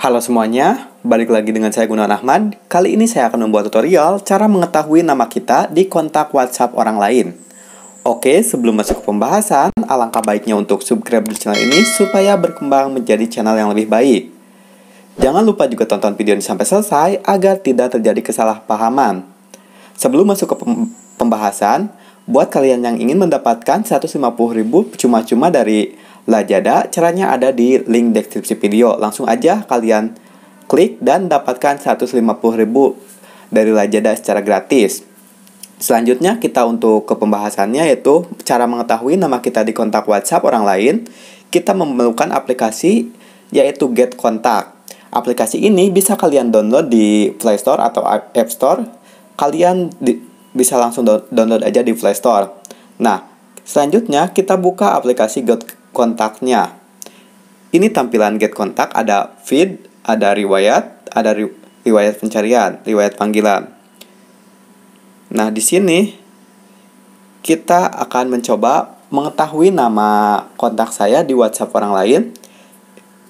Halo semuanya, balik lagi dengan saya Gunawan Ahmad. Kali ini saya akan membuat tutorial cara mengetahui nama kita di kontak WhatsApp orang lain. Oke, sebelum masuk ke pembahasan, alangkah baiknya untuk subscribe di channel ini supaya berkembang menjadi channel yang lebih baik. Jangan lupa juga tonton video ini sampai selesai agar tidak terjadi kesalahpahaman. Sebelum masuk ke pembahasan, Buat kalian yang ingin mendapatkan 150.000 cuma-cuma dari lajada, caranya ada di link deskripsi video. Langsung aja kalian klik dan dapatkan 150.000 dari lajada secara gratis. Selanjutnya kita untuk ke pembahasannya yaitu cara mengetahui nama kita di kontak WhatsApp orang lain. Kita memerlukan aplikasi yaitu Get Kontak. Aplikasi ini bisa kalian download di Play Store atau App Store. Kalian di, bisa langsung download aja di Play Store. Nah, selanjutnya kita buka aplikasi Get Kontaknya. Ini tampilan Get Kontak ada feed, ada riwayat, ada riwayat pencarian, riwayat panggilan. Nah, di sini kita akan mencoba mengetahui nama kontak saya di WhatsApp orang lain.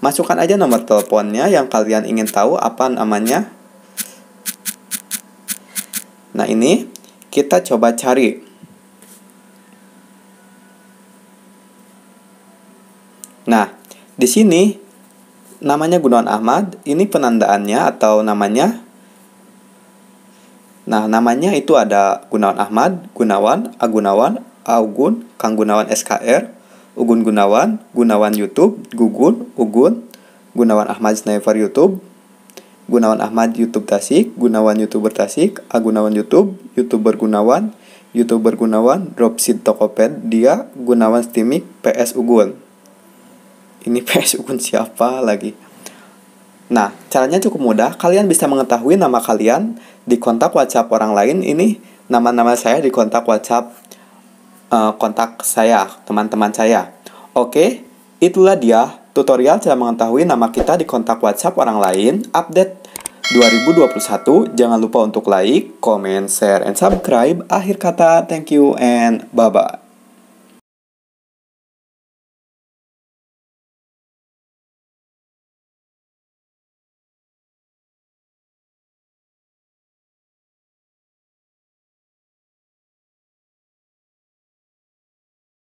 Masukkan aja nomor teleponnya yang kalian ingin tahu apa namanya. Nah, ini kita coba cari Nah, di sini namanya Gunawan Ahmad, ini penandaannya atau namanya. Nah, namanya itu ada Gunawan Ahmad, Gunawan, Agunawan, Augun, Kang Gunawan SKR, Ugun Gunawan, Gunawan YouTube, Gugun, Ugun, Gunawan Ahmad Sniper YouTube, Gunawan Ahmad YouTube Tasik, Gunawan YouTuber Tasik, Agunawan YouTube, YouTuber Gunawan, YouTuber Gunawan, Dropseed Tokopet, dia Gunawan Stimik, PS Ugun. Ini PS Ugun siapa lagi? Nah, caranya cukup mudah. Kalian bisa mengetahui nama kalian di kontak WhatsApp orang lain. Ini nama-nama saya di kontak WhatsApp uh, kontak saya, teman-teman saya. Oke, itulah dia Tutorial cara mengetahui nama kita di kontak WhatsApp orang lain, update 2021. Jangan lupa untuk like, comment, share, and subscribe. Akhir kata, thank you and bye-bye.